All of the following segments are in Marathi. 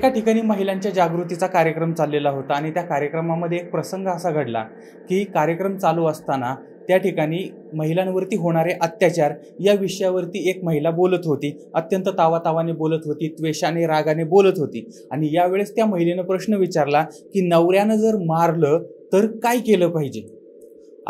एका ठिकाणी महिलांच्या जागृतीचा कार्यक्रम चाललेला होता आणि त्या कार्यक्रमामध्ये एक प्रसंग असा घडला की कार्यक्रम चालू असताना त्या ठिकाणी महिलांवरती होणारे अत्याचार या विषयावरती एक महिला बोलत होती अत्यंत तावातावाने बोलत होती त्वेषाने रागाने बोलत होती आणि यावेळेस त्या महिलेनं प्रश्न विचारला की नवऱ्यानं जर मारलं तर काय केलं पाहिजे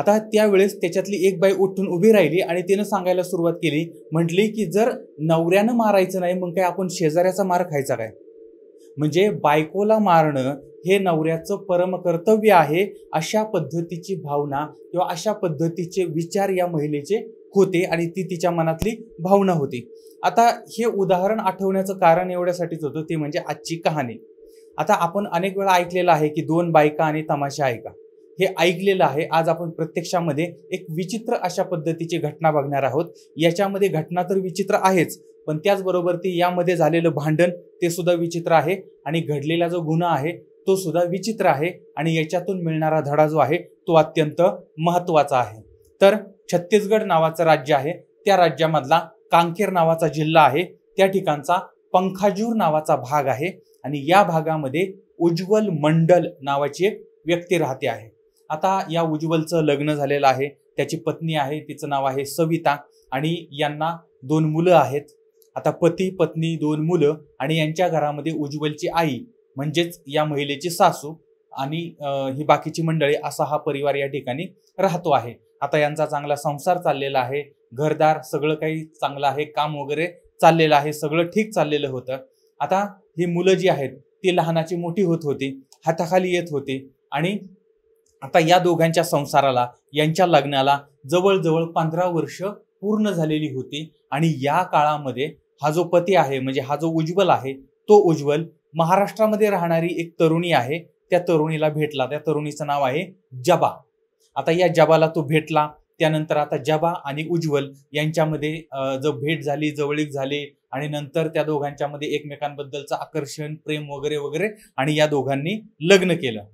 आता त्यावेळेस त्याच्यातली एक बाई उठून उभी राहिली आणि तिनं सांगायला सुरुवात केली म्हटली की जर नवऱ्यानं मारायचं नाही मग काय आपण शेजाऱ्याचा मार खायचा काय म्हणजे बायकोला मारणं हे नवऱ्याचं परमकर्तव्य आहे अशा पद्धतीची भावना किंवा अशा पद्धतीचे विचार या महिलेचे होते आणि ती तिच्या मनातली भावना होती आता हे उदाहरण आठवण्याचं कारण एवढ्यासाठीच होतं ते म्हणजे आजची कहाणी आता आपण अनेक वेळा ऐकलेलं आहे की दोन बायका आणि तमाशा ऐका हे ऐकलेलं आहे आज आपण प्रत्यक्षामध्ये एक विचित्र अशा पद्धतीची घटना बघणार आहोत याच्यामध्ये घटना तर विचित्र आहेच पण त्याचबरोबर ती यामध्ये झालेलं भांडण ते सुद्धा विचित्र आहे आणि घडलेला जो गुन्हा आहे तो सुद्धा विचित्र आहे आणि याच्यातून मिळणारा धडा जो आहे तो अत्यंत महत्त्वाचा आहे तर छत्तीसगड नावाचं राज्य आहे त्या राज्यामधला कांकेर नावाचा जिल्हा आहे त्या ठिकाणचा पंखाजूर नावाचा भाग आहे आणि या भागामध्ये उज्ज्वल मंडल नावाची एक व्यक्ती राहते आहे आता या उज्ज्वलचं लग्न झालेलं आहे त्याची पत्नी आहे तिचं नाव आहे सविता आणि यांना दोन मुलं आहेत आता पती पत्नी दोन मुलं आणि यांच्या घरामध्ये उज्ज्वलची आई म्हणजेच या महिलेची सासू आणि ही बाकीची मंडळी असा हा परिवार या ठिकाणी राहतो आहे आता यांचा चांगला संसार चाललेला आहे घरदार सगळं काही चांगलं आहे काम वगैरे चाललेलं आहे सगळं ठीक चाललेलं होतं आता ही मुलं जी आहेत ती लहानाची मोठी होत होती हाताखाली येत होती आणि आता या दोघांच्या संसाराला यांच्या लग्नाला जवळजवळ पंधरा वर्ष पूर्ण झालेली होती आणि या काळामध्ये हा जो पती आहे म्हणजे हा जो उज्ज्वल आहे तो उज्ज्वल महाराष्ट्रामध्ये राहणारी एक तरुणी आहे त्या तरुणीला भेटला त्या तरुणीचं नाव आहे जबा आता या जबाला तो भेटला त्यानंतर आता जबा आणि उज्ज्वल यांच्यामध्ये जो भेट झाली जवळीक झाली आणि नंतर त्या दोघांच्यामध्ये एकमेकांबद्दलचं आकर्षण प्रेम वगैरे वगैरे आणि या दोघांनी लग्न केलं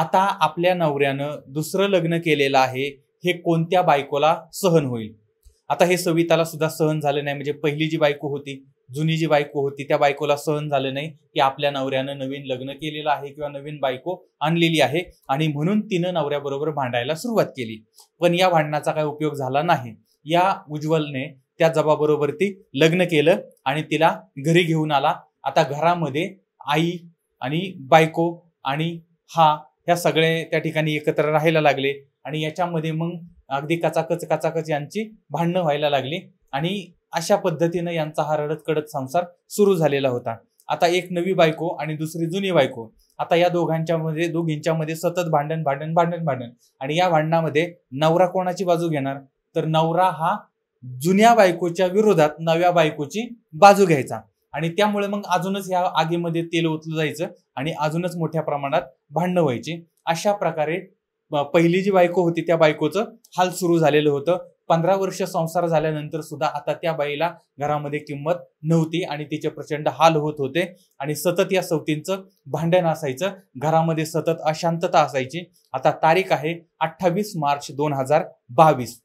आता आपल्या नवऱ्यानं दुसरं लग्न केलेलं आहे हे कोणत्या बायकोला सहन होईल आता हे सविताला सुद्धा सहन झालं नाही म्हणजे पहिली जी बायको होती जुनी जी बायको होती त्या बायकोला सहन झालं नाही की आपल्या नवऱ्यानं नवीन लग्न केलेलं आहे किंवा नवीन बायको आणलेली आहे आणि म्हणून तिनं नवऱ्याबरोबर भांडायला सुरुवात केली पण या भांडणाचा काय उपयोग झाला नाही या उज्ज्वलने त्या जबाबरोबर ती लग्न केलं आणि तिला घरी घेऊन आला आता घरामध्ये आई आणि बायको आणि हा ह्या सगळे त्या ठिकाणी एकत्र राहायला लागले आणि याच्यामध्ये मग अगदी कचाकच कचाकच यांची भांडणं व्हायला लागली आणि अशा पद्धतीनं यांचा हा रडत कडत संसार सुरू झालेला होता आता एक नवी बायको आणि दुसरी जुनी बायको आता या दोघांच्या मध्ये दोघींच्या मध्ये सतत भांडण भांडण भांडण भांडण आणि या भांडणामध्ये नवरा कोणाची बाजू घेणार तर नवरा हा जुन्या बायकोच्या विरोधात नव्या बायकोची बाजू घ्यायचा आणि त्यामुळे मग अजूनच ह्या आगीमध्ये तेल ओतलं जायचं आणि अजूनच मोठ्या प्रमाणात भांडण व्हायची अशा प्रकारे पहिली जी बायको होती त्या बायकोचं हाल सुरू झालेलं होतं पंधरा वर्ष संसार झाल्यानंतर सुद्धा आता त्या बाईला घरामध्ये किंमत नव्हती आणि तिचे प्रचंड हाल होत होते आणि सतत या सवतींचं भांडण असायचं घरामध्ये सतत अशांतता असायची आता तारीख आहे अठ्ठावीस मार्च दोन हजार बावीस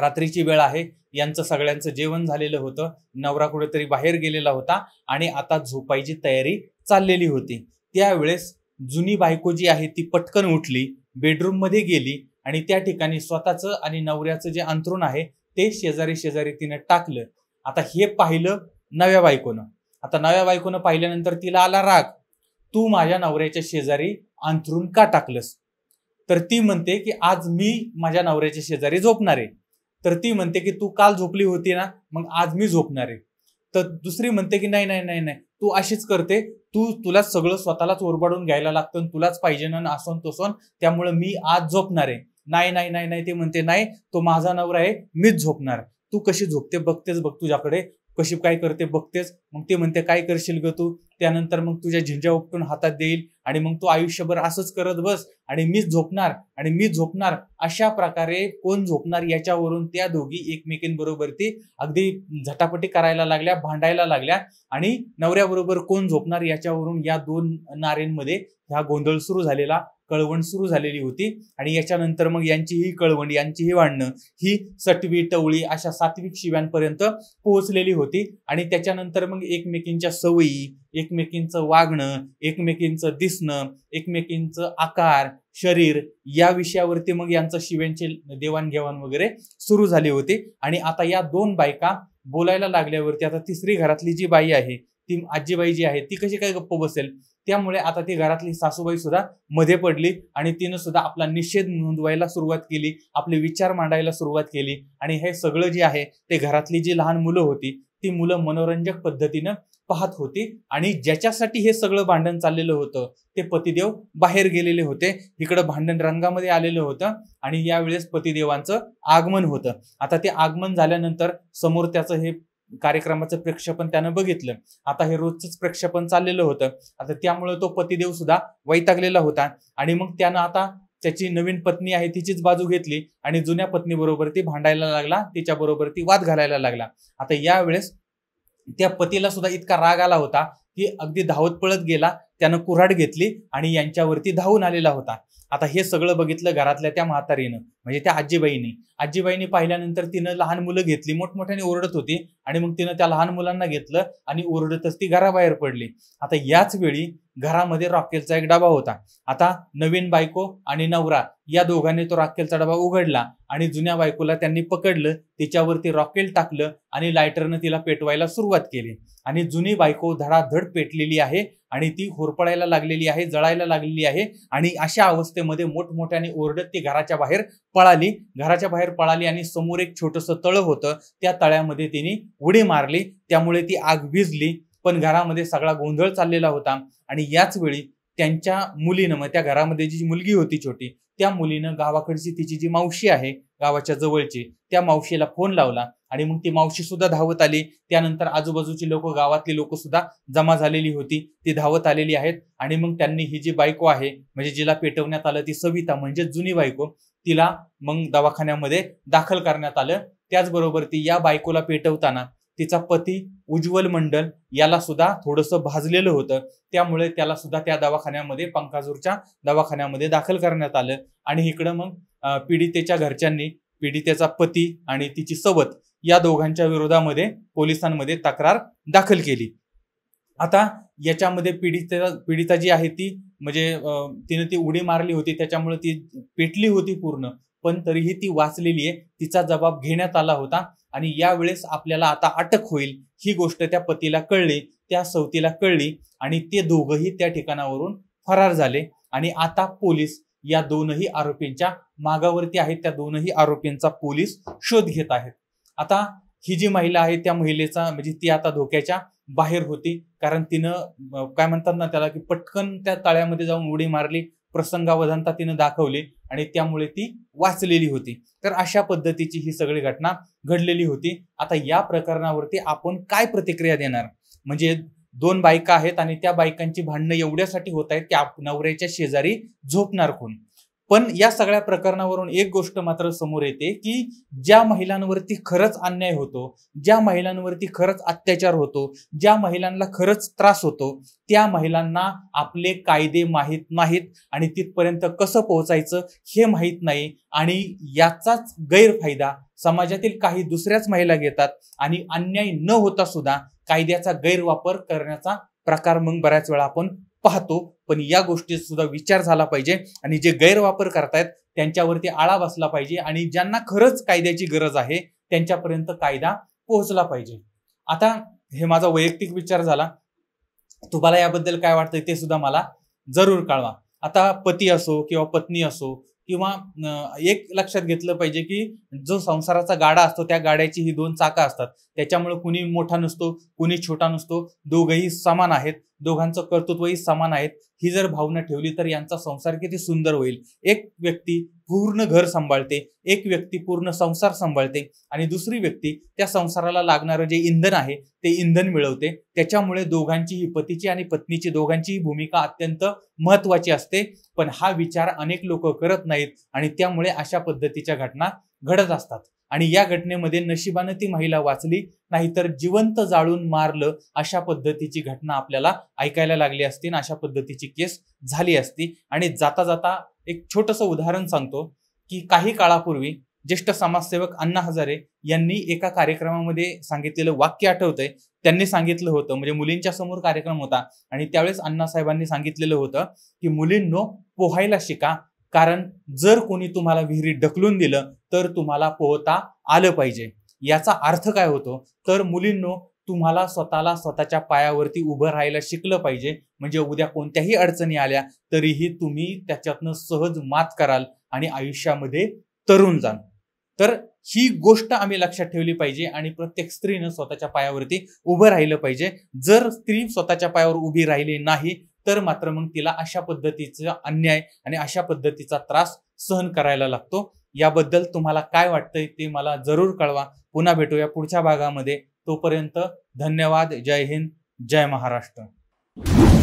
रात्रीची वेळ आहे यांचं सगळ्यांचं जेवण झालेलं होतं नवरा कुठेतरी बाहेर गेलेला होता आणि आता झोपायची तयारी चाललेली होती त्यावेळेस जुनी बायको जी आहे ती पटकन उठली बेडरूम मध्ये गेली आणि त्या ठिकाणी स्वतःचं आणि नवऱ्याचं जे अंतरुण आहे ते शेजारी शेजारी तिने टाकलं आता हे पाहिलं नव्या बायकोनं आता नव्या बायकोनं पाहिल्यानंतर तिला आला राग तू माझ्या नवऱ्याच्या शेजारी अंथरून का टाकलंस तर ती म्हणते की आज मी माझ्या नवऱ्याच्या शेजारी झोपणार आहे तर ती म्हणते की तू काल झोपली होती ना मग आज मी झोपणार आहे तर दुसरी म्हणते की नाही नाही नाही नाही तू अशीच करते तू तुला सगळं स्वतःलाच ओरबाडून घ्यायला लागतं तुलाच पाहिजे ना असोन तसोन त्यामुळे मी आज झोपणार आहे नाही नाही नाही नाही ते म्हणते नाही तो माझा नवरा आहे मीच झोपणार तू कशी झोपते बघतेच बघ तुझ्याकडे कशी काय करते बघतेच मग ते म्हणते काय करशील ग तू त्यानंतर मग तुझ्या झिंजा उपटून हातात देईल आणि मग तू आयुष्यभर असंच करत बस आणि मीच झोपणार आणि मी झोपणार अशा प्रकारे कोण झोपणार याच्यावरून त्या दोघी एकमेकींबरोबर ती अगदी झटापटी करायला लागल्या भांडायला लागल्या आणि नवऱ्याबरोबर कोण झोपणार याच्यावरून या दोन नारेंमध्ये हा गोंधळ सुरू झालेला कळवण सुरू झालेली होती आणि याच्यानंतर मग यांची ही कळवण यांची ही वाढणं ही सटवी टवळी अशा सात्विक शिव्यांपर्यंत पोहोचलेली होती आणि त्याच्यानंतर मग एकमेकींच्या सवयी एकमेकींचं वागणं एकमेकींचं दिसणं एकमेकींचं आकार शरीर या विषयावरती मग यांचं शिव्यांचे देवाणघेवाण वगैरे सुरू झाली होती आणि आता या दोन बायका बोलायला लागल्यावरती आता तिसरी घरातली जी बाई आहे ती आजीबाई जी आहे ती कशी काय गप्प बसेल त्यामुळे आता ती घरातली सासूबाई सुद्धा मध्ये पडली आणि तिनं सुद्धा आपला निषेध नोंदवायला सुरुवात केली आपले विचार मांडायला सुरुवात केली आणि हे सगळं जे आहे ते घरातली जी लहान मुलं होती ती मुलं मनोरंजक पद्धतीनं पाहत होती आणि ज्याच्यासाठी हे सगळं भांडण चाललेलं होतं ते पतिदेव बाहेर गेलेले होते इकडं भांडण रंगामध्ये आलेलं होतं आणि यावेळेस पतिदेवांचं आगमन होतं आता ते आगमन झाल्यानंतर समोर त्याचं हे कार्यक्रमाचं प्रक्षेपण त्यानं बघितलं आता हे रोजच प्रक्षेपण चाललेलं होतं आता त्यामुळे तो पतिदेव सुद्धा वैतागलेला होता आणि मग त्यानं आता त्याची नवीन पत्नी आहे तिचीच बाजू घेतली आणि जुन्या पत्नीबरोबर ती भांडायला लागला तिच्याबरोबर ती वाद घालायला लागला आता यावेळेस त्या पतीला सुद्धा इतका राग आला होता की अगदी धावत पळत गेला त्यानं कुऱ्हाड घेतली आणि यांच्यावरती धावून आलेला होता आता हे सगळं बघितलं घरातल्या त्या म्हातारीनं म्हणजे त्या आजीबाईनी आजीबाईनी पाहिल्यानंतर तिनं लहान मुलं घेतली मोठमोठ्याने ओरडत होती आणि मग तिनं त्या लहान मुलांना घेतलं आणि ओरडतच ती घराबाहेर पडली आता याच वेळी घरामध्ये रॉकेलचा एक डबा होता आता नवीन बायको आणि नवरा या दोघांनी तो रॉकेलचा डबा उघडला आणि जुन्या बायकोला त्यांनी पकडलं तिच्यावरती रॉकेल टाकलं आणि लायटरनं तिला पेटवायला सुरुवात केली आणि जुनी बायको धडाधड पेटलेली आहे आणि ती होरपळायला लागलेली आहे जळायला लागलेली आहे आणि अशा अवस्थेत रस्त्यामध्ये मोठमोठ्याने ओरडत ती घराच्या बाहेर पळाली घराच्या बाहेर पळाली आणि समोर एक छोटस तळ होतं त्या तळ्यामध्ये तिने उडी मारली त्यामुळे ती आग भिजली पण घरामध्ये सगळा गोंधळ चाललेला होता आणि याच वेळी त्यांच्या मुलीनं मग त्या घरामध्ये जी मुलगी होती छोटी त्या मुलीनं गावाकडची तिची जी मावशी आहे गावाच्या जवळची त्या मावशीला फोन लावला आणि मग ती मावशी सुद्धा धावत आली त्यानंतर आजूबाजूची लोक गावातली लोक सुद्धा जमा झालेली होती ती धावत आलेली आहेत आणि मग त्यांनी ही जी बायको आहे म्हणजे जिला पेटवण्यात आलं ती सविता म्हणजे जुनी बायको तिला मग दवाखान्यामध्ये दाखल करण्यात आलं त्याचबरोबर ती या बायकोला पेटवताना तिचा पती उज्ज्वल मंडल याला सुद्धा थोडंसं भाजलेलं होतं त्यामुळे त्याला सुद्धा त्या दवाखान्यामध्ये पंखाजूरच्या दवाखान्यामध्ये दाखल करण्यात आलं आणि इकडं मग पीडितेच्या घरच्यांनी पीडितेचा पती आणि तिची सवत या दोघांच्या विरोधामध्ये पोलिसांमध्ये तक्रार दाखल केली आता याच्यामध्ये पीडिता पीडिता जी आहे ती म्हणजे तिने ती उडी मारली होती त्याच्यामुळे ती पेटली होती पूर्ण पण तरीही ती वाचलेली आहे तिचा जबाब घेण्यात आला होता आणि यावेळेस आपल्याला आता अटक होईल ही गोष्ट त्या पतीला कळली त्या सवतीला कळली आणि ते दोघंही त्या ठिकाणावरून फरार झाले आणि आता पोलीस या दोनही आरोपींच्या मागावरती आहेत त्या दोनही आरोपींचा पोलीस शोध घेत आहेत आता ही जी महिला आहे त्या महिलेचा म्हणजे ती आता धोक्याच्या बाहेर होती कारण तिनं काय म्हणतात ना त्याला की पटकन त्या तळ्यामध्ये जाऊन उडी मारली प्रसंगावधानता तिनं दाखवली आणि त्यामुळे ती वाचलेली होती तर अशा पद्धतीची ही सगळी घटना घडलेली होती आता या प्रकरणावरती आपण काय प्रतिक्रिया देणार म्हणजे दोन बायका आहेत आणि त्या बायकांची भांडणं एवढ्यासाठी होत आहेत की नवऱ्याच्या शेजारी झोपणार कोण पण या सगळ्या प्रकरणावरून एक गोष्ट मात्र समोर येते की ज्या महिलांवरती खरंच अन्याय होतो ज्या महिलांवरती खरंच अत्याचार होतो ज्या महिलांना खरंच त्रास होतो त्या महिलांना आपले कायदे माहीत नाहीत आणि तिथपर्यंत कसं पोहोचायचं हे माहीत नाही आणि याचाच गैरफायदा समाजातील काही दुसऱ्याच महिला घेतात आणि अन्याय न होता सुद्धा कायद्याचा गैरवापर करण्याचा प्रकार मग बऱ्याच वेळा आपण पाहतो पण या गोष्टी सुद्धा विचार झाला पाहिजे आणि जे गैरवापर करतायत त्यांच्यावरती आळा बसला पाहिजे आणि ज्यांना खरंच कायद्याची गरज आहे त्यांच्यापर्यंत कायदा पोहोचला पाहिजे आता हे माझा वैयक्तिक विचार झाला तुम्हाला याबद्दल काय वाटतंय ते सुद्धा मला जरूर कळवा आता पती असो किंवा पत्नी असो किंवा एक लक्षात घेतलं पाहिजे की जो संसाराचा गाडा असतो त्या गाड्याची ही दोन चाका असतात त्याच्यामुळे कुणी मोठा नसतो कुणी छोटा नसतो दोघंही समान आहेत दोघांचं कर्तृत्वही समान आहेत ही जर भावना ठेवली तर यांचा संसार किती सुंदर होईल एक व्यक्ती पूर्ण घर सांभाळते एक व्यक्ती पूर्ण संसार सांभाळते आणि दुसरी व्यक्ती त्या संसाराला लागणारं जे इंधन आहे ते इंधन मिळवते त्याच्यामुळे दोघांची ही पतीची आणि पत्नीची दोघांचीही भूमिका अत्यंत महत्वाची असते पण हा विचार अनेक लोक करत नाहीत आणि त्यामुळे अशा पद्धतीच्या घटना घडत असतात आणि या घटनेमध्ये नशिबानं ती महिला वाचली नाहीतर जिवंत जाळून मारलं अशा पद्धतीची घटना आपल्याला ऐकायला लागली असती अशा पद्धतीची केस झाली असती आणि जाता जाता एक छोटंसं उदाहरण सांगतो की काही काळापूर्वी ज्येष्ठ समाजसेवक अण्णा हजारे यांनी एका कार्यक्रमामध्ये सांगितलेलं वाक्य आठवतंय त्यांनी सांगितलं होतं म्हणजे मुलींच्या समोर कार्यक्रम होता आणि त्यावेळेस अण्णासाहेबांनी सांगितलेलं होतं की मुलींनो पोहायला शिका कारण जर कोणी तुम्हाला विहिरीत ढकलून दिलं तर तुम्हाला पोहता आलं पाहिजे याचा अर्थ काय होतो तर मुलींनो तुम्हाला स्वतःला स्वतःच्या पायावरती उभं राहायला शिकलं पाहिजे म्हणजे उद्या कोणत्याही अडचणी आल्या तरीही तुम्ही त्याच्यातनं सहज मात कराल आणि आयुष्यामध्ये तरुण जाल तर ही गोष्ट आम्ही लक्षात ठेवली पाहिजे आणि प्रत्येक स्त्रीनं स्वतःच्या पायावरती उभं राहिलं पाहिजे जर स्त्री स्वतःच्या पायावर उभी राहिली नाही तर मात्र मग तिला अशा पद्धतीचा अन्याय आणि अशा पद्धतीचा त्रास सहन करायला लागतो याबद्दल तुम्हाला काय वाटतंय ते मला जरूर कळवा पुन्हा भेटूया पुढच्या भागामध्ये तोपर्यंत धन्यवाद जय हिंद जय महाराष्ट्र